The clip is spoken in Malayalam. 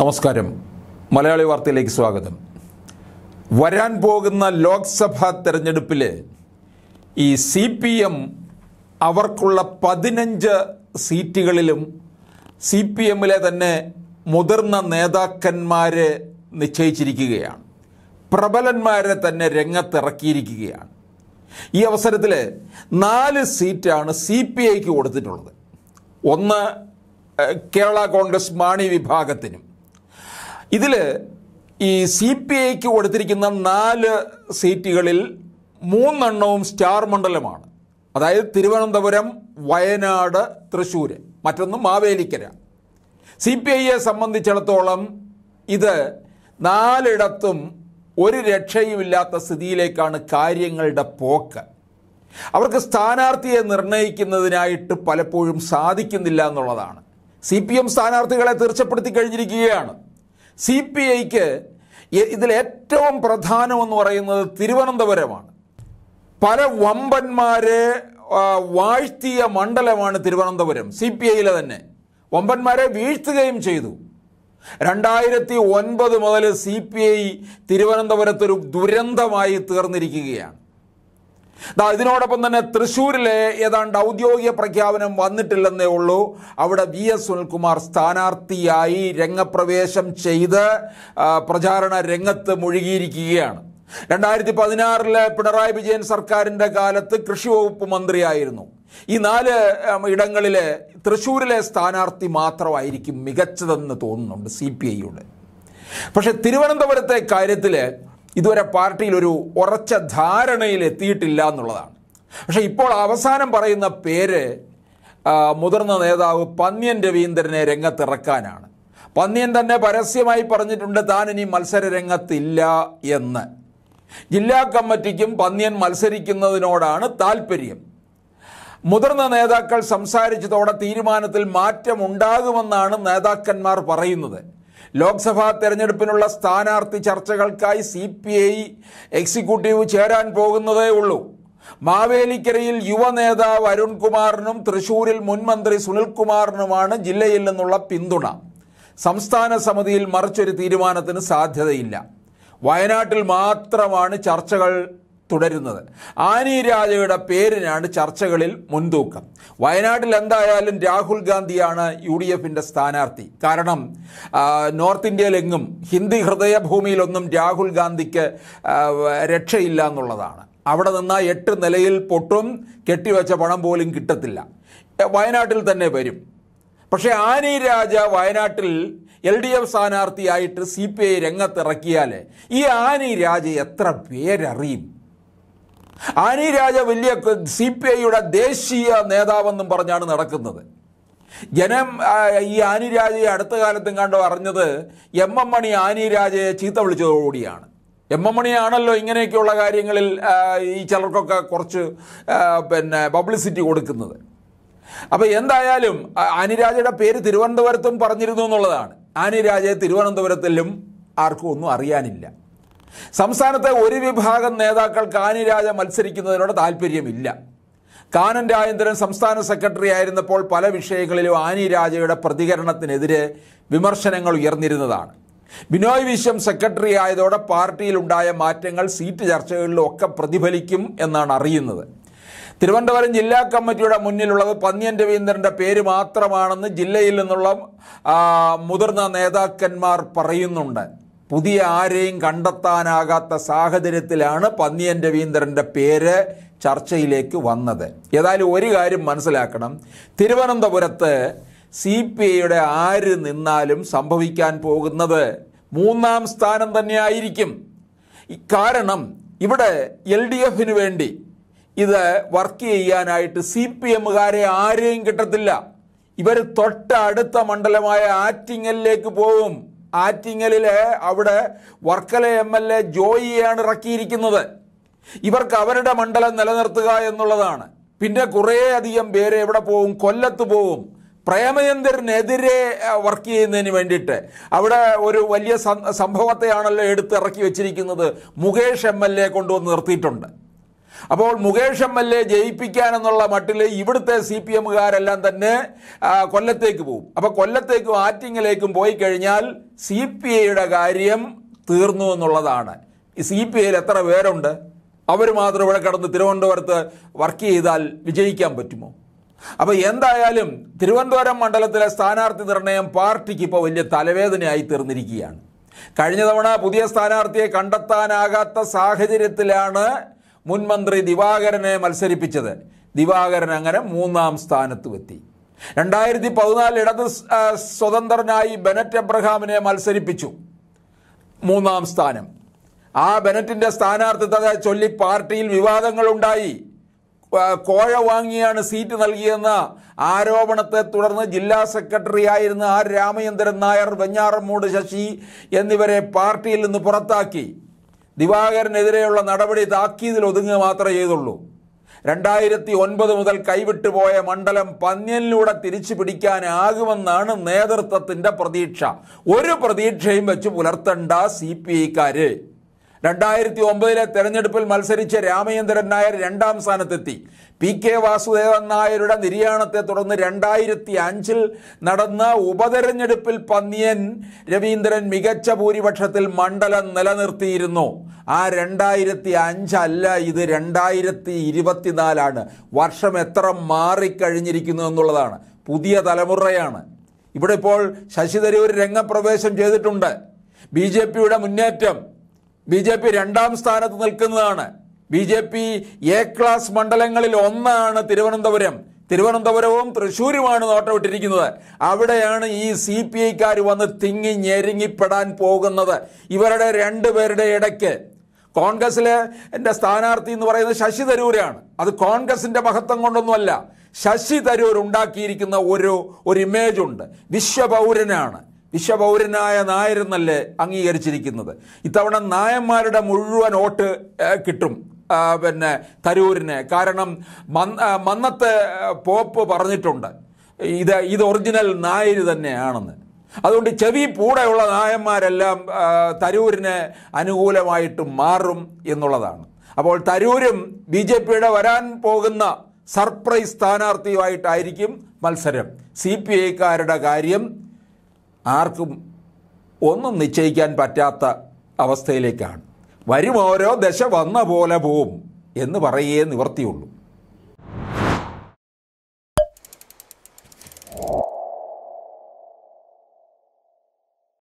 നമസ്കാരം മലയാളി വാർത്തയിലേക്ക് സ്വാഗതം വരാൻ പോകുന്ന ലോക്സഭാ തെരഞ്ഞെടുപ്പിൽ ഈ സി പി എം അവർക്കുള്ള പതിനഞ്ച് സീറ്റുകളിലും സി പി എമ്മിലെ തന്നെ മുതിർന്ന നേതാക്കന്മാരെ നിശ്ചയിച്ചിരിക്കുകയാണ് പ്രബലന്മാരെ തന്നെ രംഗത്തിറക്കിയിരിക്കുകയാണ് ഈ അവസരത്തിൽ നാല് സീറ്റാണ് സി പി ഐക്ക് കൊടുത്തിട്ടുള്ളത് ഒന്ന് കേരള കോൺഗ്രസ് മാണി വിഭാഗത്തിനും ഇതിൽ ഈ സി പി ഐക്ക് കൊടുത്തിരിക്കുന്ന നാല് സീറ്റുകളിൽ മൂന്നെണ്ണവും സ്റ്റാർ മണ്ഡലമാണ് അതായത് തിരുവനന്തപുരം വയനാട് തൃശ്ശൂർ മറ്റൊന്ന് മാവേലിക്കര സി പി ഐയെ സംബന്ധിച്ചിടത്തോളം ഇത് നാലിടത്തും ഒരു രക്ഷയുമില്ലാത്ത സ്ഥിതിയിലേക്കാണ് കാര്യങ്ങളുടെ പോക്ക് അവർക്ക് സ്ഥാനാർത്ഥിയെ നിർണ്ണയിക്കുന്നതിനായിട്ട് പലപ്പോഴും സാധിക്കുന്നില്ല എന്നുള്ളതാണ് സി പി എം സ്ഥാനാർത്ഥികളെ തീർച്ചപ്പെടുത്തി കഴിഞ്ഞിരിക്കുകയാണ് സി പി ഐക്ക് ഇതിലേറ്റവും പ്രധാനമെന്ന് പറയുന്നത് തിരുവനന്തപുരമാണ് പല വമ്പന്മാരെ വാഴ്ത്തിയ മണ്ഡലമാണ് തിരുവനന്തപുരം സി പി ഐയിലെ തന്നെ വമ്പന്മാരെ വീഴ്ത്തുകയും ചെയ്തു രണ്ടായിരത്തി ഒൻപത് മുതൽ സി പി ഐ തിരുവനന്തപുരത്തൊരു ദുരന്തമായി തീർന്നിരിക്കുകയാണ് ദാ ഇതിനോടൊപ്പം തന്നെ തൃശ്ശൂരിലെ ഏതാണ്ട് ഔദ്യോഗിക പ്രഖ്യാപനം വന്നിട്ടില്ലെന്നേ ഉള്ളൂ അവിടെ വി എസ് സുനിൽകുമാർ സ്ഥാനാർത്ഥിയായി രംഗപ്രവേശം ചെയ്ത് പ്രചാരണ രംഗത്ത് മുഴുകിയിരിക്കുകയാണ് രണ്ടായിരത്തി പതിനാറിലെ പിണറായി വിജയൻ സർക്കാരിൻ്റെ കാലത്ത് കൃഷി വകുപ്പ് മന്ത്രിയായിരുന്നു ഈ നാല് ഇടങ്ങളിലെ തൃശ്ശൂരിലെ സ്ഥാനാർത്ഥി മാത്രമായിരിക്കും മികച്ചതെന്ന് തോന്നുന്നുണ്ട് സി പി ഐയുടെ പക്ഷേ തിരുവനന്തപുരത്തെ കാര്യത്തിൽ ഇതുവരെ പാർട്ടിയിൽ ഒരു ഉറച്ച ധാരണയിൽ എത്തിയിട്ടില്ല എന്നുള്ളതാണ് പക്ഷേ ഇപ്പോൾ അവസാനം പറയുന്ന പേര് മുതിർന്ന നേതാവ് പന്ന്യൻ രവീന്ദ്രനെ രംഗത്തിറക്കാനാണ് പന്ന്യൻ തന്നെ പരസ്യമായി പറഞ്ഞിട്ടുണ്ട് താൻ ഇനി മത്സര രംഗത്തില്ല എന്ന് ജില്ലാ കമ്മിറ്റിക്കും പന്ന്യൻ മത്സരിക്കുന്നതിനോടാണ് താല്പര്യം മുതിർന്ന നേതാക്കൾ സംസാരിച്ചതോടെ തീരുമാനത്തിൽ മാറ്റമുണ്ടാകുമെന്നാണ് നേതാക്കന്മാർ പറയുന്നത് ലോക്സഭാ തെരഞ്ഞെടുപ്പിനുള്ള സ്ഥാനാർത്ഥി ചർച്ചകൾക്കായി സി പി ഐ എക്സിക്യൂട്ടീവ് ചേരാൻ പോകുന്നതേ ഉള്ളൂ മാവേലിക്കരയിൽ യുവ നേതാവ് അരുൺകുമാറിനും തൃശൂരിൽ മുൻമന്ത്രി സുനിൽകുമാറിനുമാണ് ജില്ലയിൽ നിന്നുള്ള പിന്തുണ സംസ്ഥാന സമിതിയിൽ മറിച്ചൊരു തീരുമാനത്തിന് സാധ്യതയില്ല വയനാട്ടിൽ മാത്രമാണ് ചർച്ചകൾ തുടരുന്നത് ആനി രാജയുടെ പേരിനാണ് ചർച്ചകളിൽ മുൻതൂക്കം വയനാട്ടിൽ എന്തായാലും രാഹുൽ ഗാന്ധിയാണ് യു ഡി എഫിൻ്റെ സ്ഥാനാർത്ഥി കാരണം നോർത്ത് ഇന്ത്യയിലെങ്ങും ഹിന്ദി ഹൃദയഭൂമിയിലൊന്നും രാഹുൽ ഗാന്ധിക്ക് രക്ഷയില്ല എന്നുള്ളതാണ് അവിടെ നിന്ന് എട്ട് നിലയിൽ പൊട്ടും കെട്ടിവെച്ച പണം പോലും കിട്ടത്തില്ല വയനാട്ടിൽ തന്നെ വരും പക്ഷേ ആനി രാജ വയനാട്ടിൽ എൽ ഡി എഫ് സ്ഥാനാർത്ഥിയായിട്ട് സി പി ഐ രംഗത്തിറക്കിയാൽ ഈ ആനി രാജ എത്ര പേരറിയും അനി രാജ വലിയ സി പി ഐയുടെ ദേശീയ നേതാവെന്നും പറഞ്ഞാണ് നടക്കുന്നത് ജനം ഈ ആനി രാജയെ അടുത്ത കാലത്തും കണ്ട് അറിഞ്ഞത് എം എം മണി ആനി രാജയെ ചീത്ത വിളിച്ചതോടുകൂടിയാണ് എം എം മണിയാണല്ലോ ഇങ്ങനെയൊക്കെയുള്ള കാര്യങ്ങളിൽ ഈ ചിലർക്കൊക്കെ കുറച്ച് പിന്നെ പബ്ലിസിറ്റി കൊടുക്കുന്നത് അപ്പോൾ എന്തായാലും ആനിരാജയുടെ പേര് തിരുവനന്തപുരത്തും പറഞ്ഞിരുന്നു എന്നുള്ളതാണ് ആനിരാജയെ തിരുവനന്തപുരത്തിലും ആർക്കും ഒന്നും അറിയാനില്ല സംസ്ഥാനത്തെ ഒരു വിഭാഗം നേതാക്കൾക്ക് ആനിരാജ മത്സരിക്കുന്നതിനോട് താല്പര്യമില്ല കാനൻ രാജേന്ദ്രൻ സംസ്ഥാന സെക്രട്ടറി ആയിരുന്നപ്പോൾ പല വിഷയങ്ങളിലും ആനി രാജയുടെ പ്രതികരണത്തിനെതിരെ വിമർശനങ്ങൾ ഉയർന്നിരുന്നതാണ് ബിനോയ് വിശ്വം സെക്രട്ടറി ആയതോടെ പാർട്ടിയിലുണ്ടായ മാറ്റങ്ങൾ സീറ്റ് ചർച്ചകളിലും ഒക്കെ പ്രതിഫലിക്കും എന്നാണ് അറിയുന്നത് തിരുവനന്തപുരം ജില്ലാ കമ്മിറ്റിയുടെ മുന്നിലുള്ളത് പന്നിയൻ രവീന്ദ്രൻ്റെ പേര് മാത്രമാണെന്ന് ജില്ലയിൽ നിന്നുള്ള മുതിർന്ന നേതാക്കന്മാർ പറയുന്നുണ്ട് പുതിയ ആരെയും കണ്ടെത്താനാകാത്ത സാഹചര്യത്തിലാണ് പന്നിയൻ രവീന്ദ്രൻ്റെ പേര് ചർച്ചയിലേക്ക് വന്നത് ഏതായാലും ഒരു കാര്യം മനസ്സിലാക്കണം തിരുവനന്തപുരത്ത് സി പി ഐയുടെ ആര് നിന്നാലും സംഭവിക്കാൻ പോകുന്നത് മൂന്നാം സ്ഥാനം തന്നെയായിരിക്കും കാരണം ഇവിടെ എൽ ഡി എഫിന് വേണ്ടി ഇത് വർക്ക് ചെയ്യാനായിട്ട് സി പി എമ്മുകാരെ ആരെയും കിട്ടത്തില്ല ഇവർ തൊട്ടടുത്ത മണ്ഡലമായ ആറ്റിങ്ങലിലേക്ക് പോകും ആറ്റിങ്ങലിലെ അവിടെ വർക്കല എം എൽ എ ജോയിയാണ് ഇറക്കിയിരിക്കുന്നത് ഇവർക്ക് അവരുടെ മണ്ഡലം നിലനിർത്തുക എന്നുള്ളതാണ് പിന്നെ കുറേയധികം പേര് എവിടെ പോവും കൊല്ലത്ത് പോവും പ്രേമചന്ദ്രനെതിരെ വർക്ക് ചെയ്യുന്നതിന് വേണ്ടിയിട്ട് അവിടെ ഒരു വലിയ സംഭവത്തെയാണല്ലോ എടുത്ത് ഇറക്കി വെച്ചിരിക്കുന്നത് മുകേഷ് എം എൽ എ കൊണ്ടുവന്ന് നിർത്തിയിട്ടുണ്ട് അപ്പോൾ മുകേഷ് എം എൽ എ ജയിപ്പിക്കാനെന്നുള്ള മട്ടിൽ ഇവിടുത്തെ സി പി എമ്മുകാരെല്ലാം തന്നെ കൊല്ലത്തേക്ക് പോകും അപ്പോൾ കൊല്ലത്തേക്കും ആറ്റിങ്ങിലേക്കും പോയി കഴിഞ്ഞാൽ സി പി ഐയുടെ കാര്യം തീർന്നു എന്നുള്ളതാണ് ഈ സി പി ഐയിൽ എത്ര പേരുണ്ട് അവർ മാത്രം ഇവിടെ കടന്ന് തിരുവനന്തപുരത്ത് വർക്ക് ചെയ്താൽ വിജയിക്കാൻ പറ്റുമോ അപ്പോൾ എന്തായാലും തിരുവനന്തപുരം മണ്ഡലത്തിലെ സ്ഥാനാർത്ഥി നിർണയം പാർട്ടിക്ക് ഇപ്പോൾ വലിയ തലവേദനയായി തീർന്നിരിക്കുകയാണ് കഴിഞ്ഞ തവണ പുതിയ സ്ഥാനാർത്ഥിയെ കണ്ടെത്താനാകാത്ത സാഹചര്യത്തിലാണ് മുൻ മന്ത്രി ദിവാകരനെ മത്സരിപ്പിച്ചത് ദിവാകരൻ അങ്ങനെ മൂന്നാം സ്ഥാനത്തുമെത്തി രണ്ടായിരത്തി പതിനാല് ഇടത് സ്വതന്ത്രനായി ബെനറ്റ് എബ്രഹാമിനെ മത്സരിപ്പിച്ചു മൂന്നാം സ്ഥാനം ആ ബെനറ്റിൻ്റെ സ്ഥാനാർത്ഥിത്വത്തെ ചൊല്ലി പാർട്ടിയിൽ വിവാദങ്ങളുണ്ടായി കോഴ വാങ്ങിയാണ് സീറ്റ് നൽകിയെന്ന ആരോപണത്തെ തുടർന്ന് ജില്ലാ സെക്രട്ടറി ആയിരുന്ന ആർ രാമചന്ദ്രൻ നായർ വെഞ്ഞാറമൂട് ശശി എന്നിവരെ പാർട്ടിയിൽ നിന്ന് പുറത്താക്കി ദിവാകരനെതിരെയുള്ള നടപടി താക്കീതിൽ ഒതുങ്ങുക മാത്രമേ ചെയ്തുള്ളൂ രണ്ടായിരത്തി ഒൻപത് മുതൽ കൈവിട്ടുപോയ മണ്ഡലം പന്ന്യനിലൂടെ തിരിച്ചു പിടിക്കാനാകുമെന്നാണ് നേതൃത്വത്തിൻ്റെ പ്രതീക്ഷ ഒരു പ്രതീക്ഷയും വെച്ച് പുലർത്തണ്ട സി പി ഐക്കാര് രണ്ടായിരത്തി ഒമ്പതിലെ തെരഞ്ഞെടുപ്പിൽ മത്സരിച്ച രാമചന്ദ്രൻ നായർ രണ്ടാം സ്ഥാനത്തെത്തി പി കെ വാസുദേവൻ നായരുടെ നിര്യാണത്തെ തുടർന്ന് രണ്ടായിരത്തി അഞ്ചിൽ നടന്ന ഉപതെരഞ്ഞെടുപ്പിൽ പന്നിയൻ രവീന്ദ്രൻ മികച്ച ഭൂരിപക്ഷത്തിൽ മണ്ഡലം നിലനിർത്തിയിരുന്നു ആ രണ്ടായിരത്തി അഞ്ചല്ല ഇത് രണ്ടായിരത്തി ഇരുപത്തിനാലാണ് വർഷം എത്ര മാറിക്കഴിഞ്ഞിരിക്കുന്നു എന്നുള്ളതാണ് പുതിയ തലമുറയാണ് ഇവിടെ ഇപ്പോൾ ശശി തരൂർ രംഗപ്രവേശം ചെയ്തിട്ടുണ്ട് ബി ജെ പിയുടെ മുന്നേറ്റം ബി ജെ പി രണ്ടാം സ്ഥാനത്ത് നിൽക്കുന്നതാണ് B J P A class മണ്ഡലങ്ങളിൽ ഒന്നാണ് തിരുവനന്തപുരം തിരുവനന്തപുരവും തൃശ്ശൂരുമാണ് നോട്ടമിട്ടിരിക്കുന്നത് അവിടെയാണ് ഈ സി പി ഐക്കാർ വന്ന് തിങ്ങി ഞെരുങ്ങിപ്പെടാൻ പോകുന്നത് ഇവരുടെ രണ്ടുപേരുടെ ഇടയ്ക്ക് കോൺഗ്രസിലെ എൻ്റെ സ്ഥാനാർത്ഥി എന്ന് പറയുന്നത് ശശി തരൂരാണ് അത് കോൺഗ്രസിൻ്റെ മഹത്വം കൊണ്ടൊന്നുമല്ല ശശി തരൂർ ഉണ്ടാക്കിയിരിക്കുന്ന ഒരു ഒരു ഇമേജുണ്ട് വിശ്വപൗരനാണ് വിശ്വപൗരനായ നായരെന്നല്ലേ അംഗീകരിച്ചിരിക്കുന്നത് ഇത്തവണ നായന്മാരുടെ മുഴുവൻ വോട്ട് കിട്ടും പിന്നെ തരൂരിന് കാരണം മന്നത്തെ പോപ്പ് പറഞ്ഞിട്ടുണ്ട് ഇത് ഇത് ഒറിജിനൽ നായര് തന്നെയാണെന്ന് അതുകൊണ്ട് ചെവി പൂടെയുള്ള നായന്മാരെല്ലാം തരൂരിന് അനുകൂലമായിട്ട് മാറും എന്നുള്ളതാണ് അപ്പോൾ തരൂരും ബി ജെ പിയുടെ വരാൻ പോകുന്ന സർപ്രൈസ് സ്ഥാനാർത്ഥിയുമായിട്ടായിരിക്കും മത്സരം സി പി ഐക്കാരുടെ കാര്യം ആർക്കും ഒന്നും നിശ്ചയിക്കാൻ പറ്റാത്ത അവസ്ഥയിലേക്കാണ് വരും ഓരോ ദശ വന്ന പോലെ പോവും എന്ന് പറയേ നിവർത്തിയുള്ളൂ